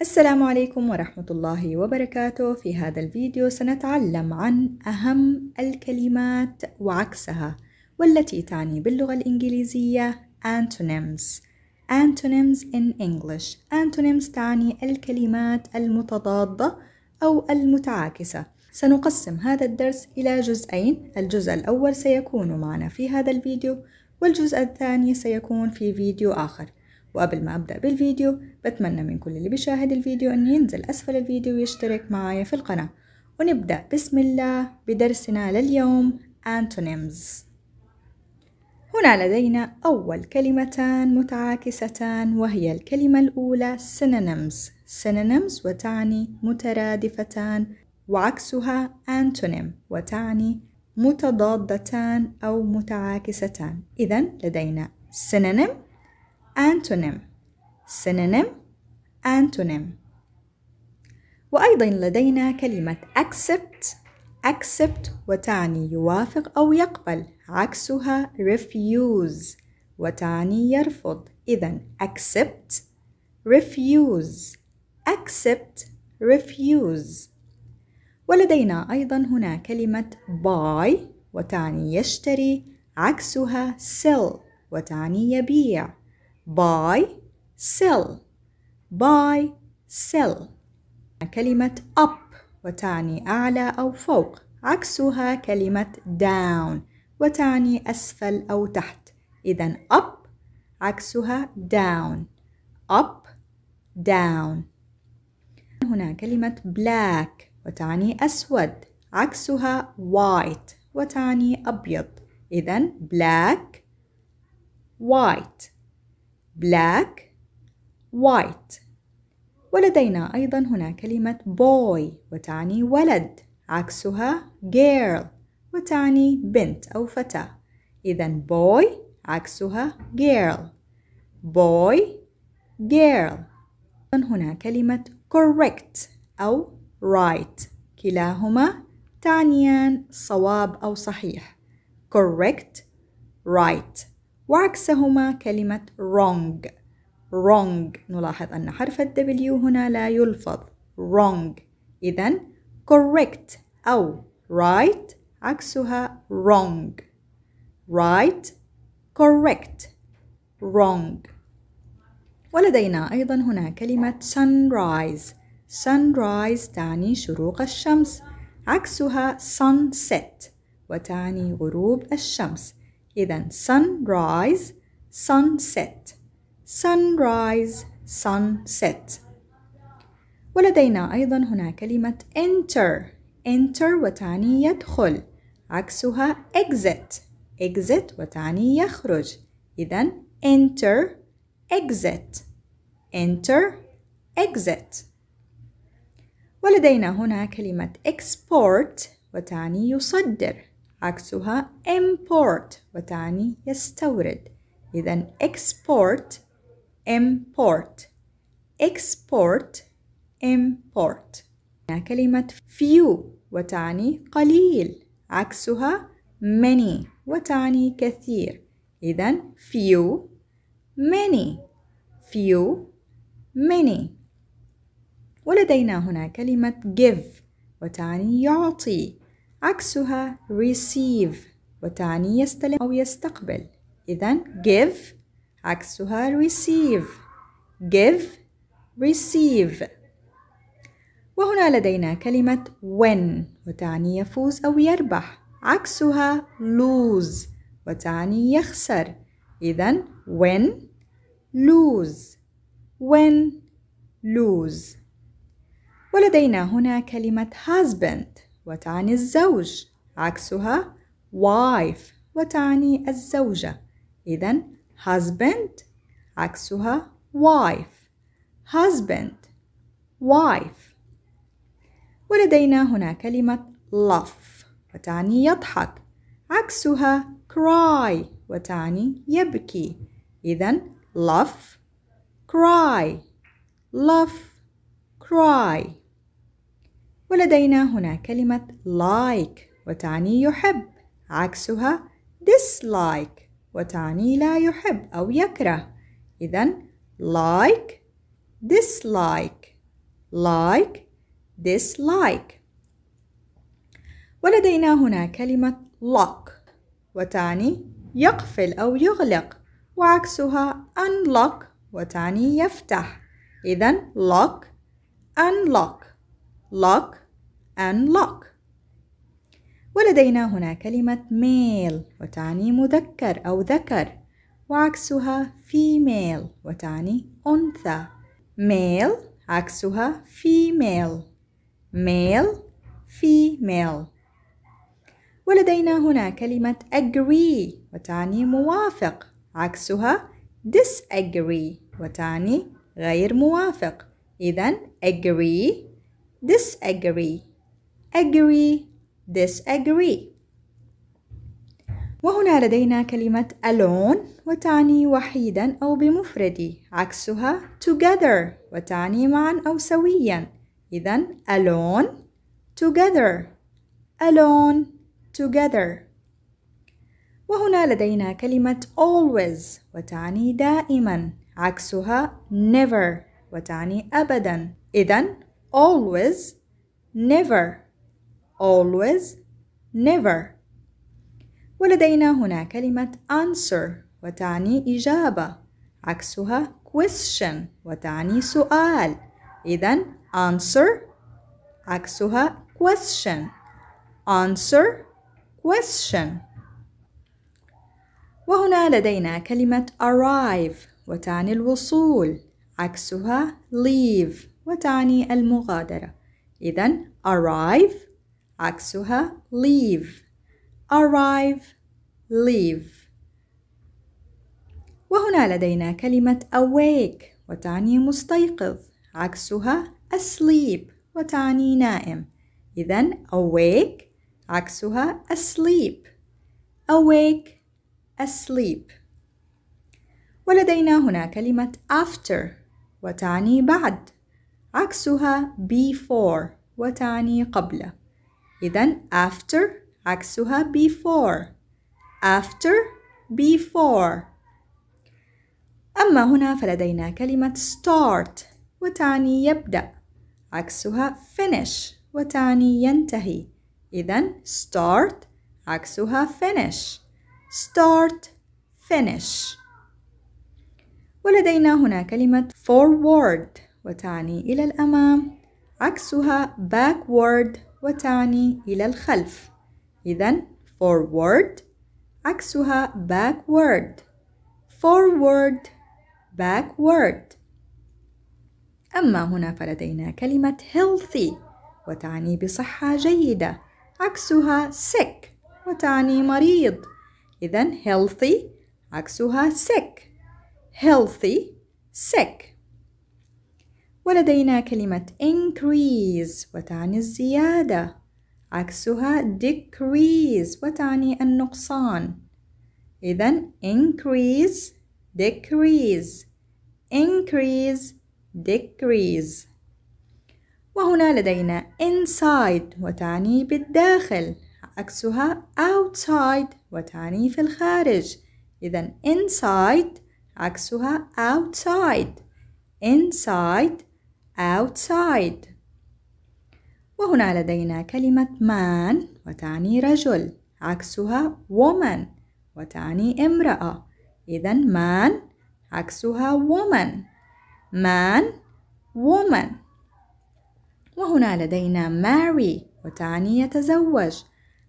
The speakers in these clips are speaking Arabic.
السلام عليكم ورحمة الله وبركاته في هذا الفيديو سنتعلم عن أهم الكلمات وعكسها والتي تعني باللغة الإنجليزية antonyms antonyms in English antonyms تعني الكلمات المتضادة أو المتعاكسة سنقسم هذا الدرس إلى جزئين الجزء الأول سيكون معنا في هذا الفيديو والجزء الثاني سيكون في فيديو آخر وقبل ما أبدأ بالفيديو بتمنى من كل اللي بيشاهد الفيديو أن ينزل أسفل الفيديو ويشترك معايا في القناة ونبدأ بسم الله بدرسنا لليوم antonyms هنا لدينا أول كلمتان متعاكستان وهي الكلمة الأولى synonyms synonyms وتعني مترادفتان وعكسها antonym وتعني متضادتان أو متعاكستان إذا لدينا synonym antonym synonym antonym وأيضا لدينا كلمة accept accept وتعني يوافق أو يقبل عكسها refuse وتعني يرفض إذا accept refuse accept refuse ولدينا أيضا هنا كلمة buy وتعني يشتري عكسها sell وتعني يبيع buy sell buy sell كلمة up وتعني أعلى أو فوق عكسها كلمة down وتعني أسفل أو تحت إذا up عكسها down up down هنا كلمة black وتعني أسود عكسها white وتعني أبيض إذا black white black white ولدينا أيضا هنا كلمة boy وتعني ولد عكسها girl وتعني بنت أو فتاة إذا boy عكسها girl boy girl هنا كلمة correct أو right كلاهما تعنيان صواب أو صحيح correct right وعكسهما كلمة wrong wrong نلاحظ أن حرف ال W هنا لا يلفظ wrong إذا correct أو right عكسها wrong right correct wrong ولدينا أيضا هنا كلمة sunrise sunrise تعني شروق الشمس عكسها sunset وتعني غروب الشمس إذا إيه sunrise sunset sunrise sunset ولدينا أيضا هنا كلمة enter enter وتعني يدخل عكسها exit exit وتعني يخرج إذا enter exit enter exit ولدينا هنا كلمة export وتعني يصدر عكسها import وتعني يستورد إذا export import export import كلمة few وتعني قليل عكسها many وتعني كثير إذا few many few many ولدينا هنا كلمة give وتعني يعطي عكسها receive وتعني يستلم أو يستقبل إذا give عكسها receive give receive وهنا لدينا كلمة win وتعني يفوز أو يربح عكسها lose وتعني يخسر إذا win lose win lose ولدينا هنا كلمة husband وتعني الزوج عكسها wife وتعني الزوجة إذا husband عكسها wife husband wife ولدينا هنا كلمة laugh وتعني يضحك عكسها cry وتعني يبكي إذا laugh cry laugh cry ولدينا هنا كلمة like وتعني يحب عكسها dislike وتعني لا يحب أو يكره إذا like dislike like dislike ولدينا هنا كلمة lock وتعني يقفل أو يغلق وعكسها unlock وتعني يفتح إذا lock unlock lock and lock ولدينا هنا كلمة male وتعني مذكر أو ذكر وعكسها female وتعني أنثى male عكسها female male female ولدينا هنا كلمة agree وتعني موافق عكسها disagree وتعني غير موافق إذا agree disagree agree disagree وهنا لدينا كلمة alone وتعني وحيدا أو بمفردي عكسها together وتعني معا أو سويا إذا alone together alone together وهنا لدينا كلمة always وتعني دائما عكسها never وتعني أبدا إذا always never always never ولدينا هنا كلمة answer وتعني إجابة عكسها question وتعني سؤال إذا answer عكسها question answer question وهنا لدينا كلمة arrive وتعني الوصول عكسها leave وتعني المغادرة إذا arrive عكسها leave arrive leave وهنا لدينا كلمة awake وتعني مستيقظ عكسها asleep وتعني نائم إذا awake عكسها asleep awake asleep ولدينا هنا كلمة after وتعني بعد عكسها before وتعني قبل إذا after عكسها before after before أما هنا فلدينا كلمة start وتعني يبدأ عكسها finish وتعني ينتهي إذا start عكسها finish start finish ولدينا هنا كلمة forward وتعني إلى الأمام عكسها backward وتعني إلى الخلف إذا forward عكسها backward forward backward أما هنا فلدينا كلمة healthy وتعني بصحة جيدة عكسها sick وتعني مريض إذا healthy عكسها sick healthy sick ولدينا كلمة increase وتعني الزيادة عكسها decrease وتعني النقصان إذا increase decrease increase decrease وهنا لدينا inside وتعني بالداخل عكسها outside وتعني في الخارج إذا inside عكسها outside inside outside وهنا لدينا كلمة man وتعني رجل عكسها woman وتعني امرأة إذا man عكسها woman man woman وهنا لدينا marry وتعني يتزوج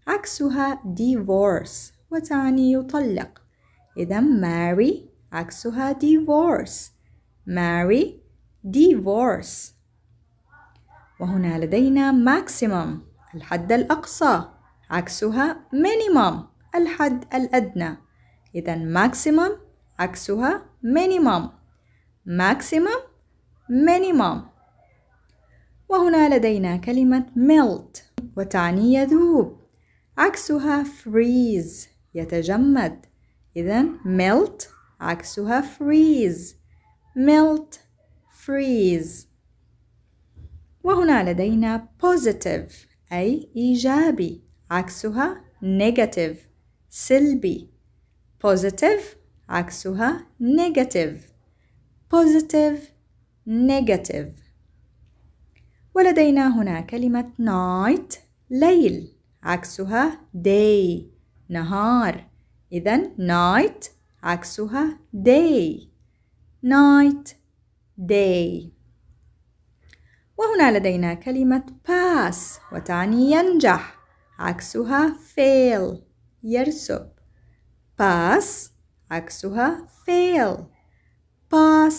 عكسها divorce وتعني يطلق إذا marry عكسها divorce marry divorce وهنا لدينا maximum الحد الأقصى عكسها minimum الحد الأدنى إذا maximum عكسها minimum maximum minimum وهنا لدينا كلمة melt وتعني يذوب عكسها freeze يتجمد إذا melt عكسها freeze melt freeze وهنا لدينا positive أي إيجابي عكسها negative سلبي positive عكسها negative positive negative ولدينا هنا كلمة night ليل عكسها day نهار إذا night عكسها day night day وهنا لدينا كلمة pass وتعني ينجح عكسها fail يرسب pass عكسها fail pass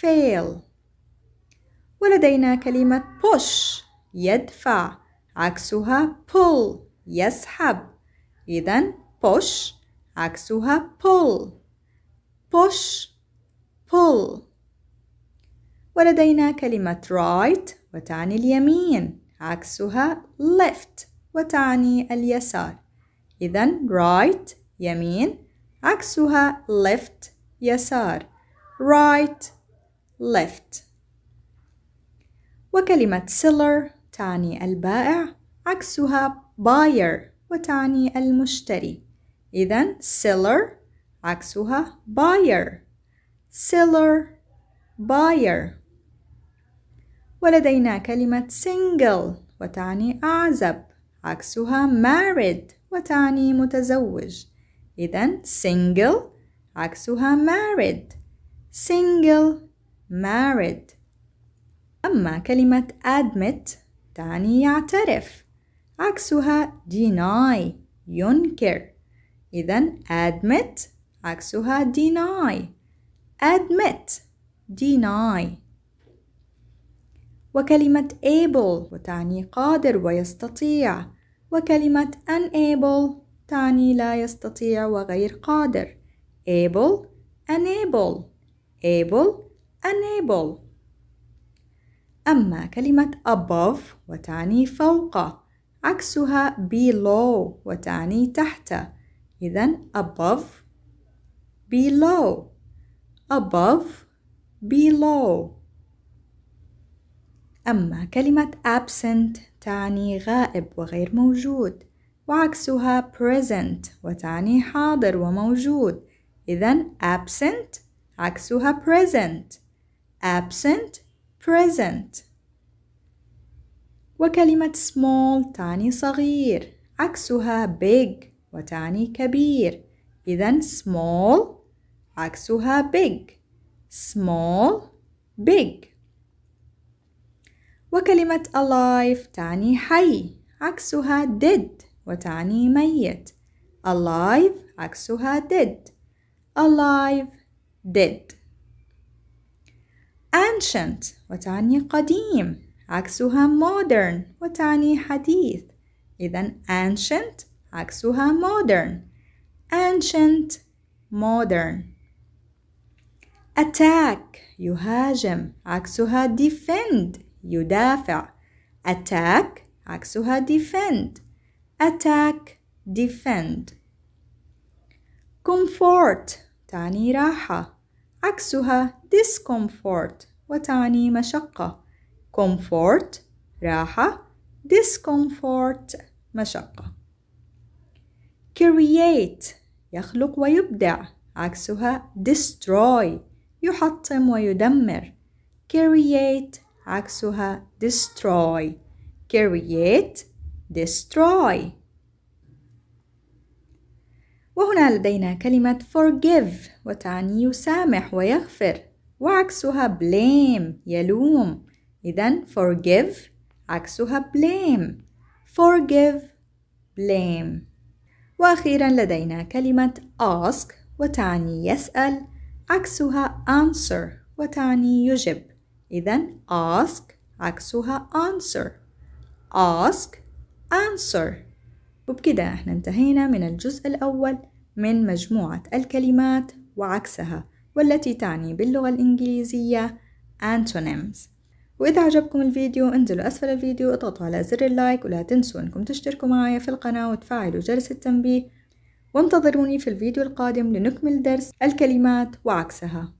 fail ولدينا كلمة push يدفع عكسها pull يسحب إذا push عكسها pull push pull ولدينا كلمة right وتعني اليمين عكسها left وتعني اليسار إذا right يمين عكسها left يسار right left وكلمة seller تعني البائع عكسها buyer وتعني المشتري إذا seller عكسها buyer seller buyer ولدينا كلمة single وتعني أعزب عكسها married وتعني متزوج إذا single عكسها married single married أما كلمة admit تعني يعترف عكسها deny ينكر إذا admit عكسها deny admit deny وكلمة able وتعني قادر ويستطيع وكلمة unable تعني لا يستطيع وغير قادر able unable able unable أما كلمة above وتعني فوق عكسها below وتعني تحت إذا above below above below أما كلمة absent تعني غائب وغير موجود وعكسها present وتعني حاضر وموجود إذا absent عكسها present absent present وكلمة small تعني صغير عكسها big وتعني كبير إذا small عكسها big small big وكلمة alive تعني حي عكسها dead وتعني ميت alive عكسها dead alive dead ancient وتعني قديم عكسها modern وتعني حديث إذا ancient عكسها modern ancient modern attack يهاجم عكسها defend يدافع attack عكسها defend attack defend comfort تعني راحة عكسها discomfort وتعني مشقة comfort راحة discomfort مشقة create يخلق ويبدع عكسها destroy يحطم ويدمر create عكسها destroy create destroy وهنا لدينا كلمة forgive وتعني يسامح ويغفر وعكسها blame يلوم إذا forgive عكسها blame forgive blame وأخيرا لدينا كلمة ask وتعني يسأل عكسها answer وتعني يجب إذا ask عكسها answer ask answer وبكده احنا انتهينا من الجزء الأول من مجموعة الكلمات وعكسها والتي تعني باللغة الإنجليزية antonyms وإذا عجبكم الفيديو انزلوا أسفل الفيديو اضغطوا على زر اللايك ولا تنسوا أنكم تشتركوا معي في القناة وتفعلوا جرس التنبيه وانتظروني في الفيديو القادم لنكمل درس الكلمات وعكسها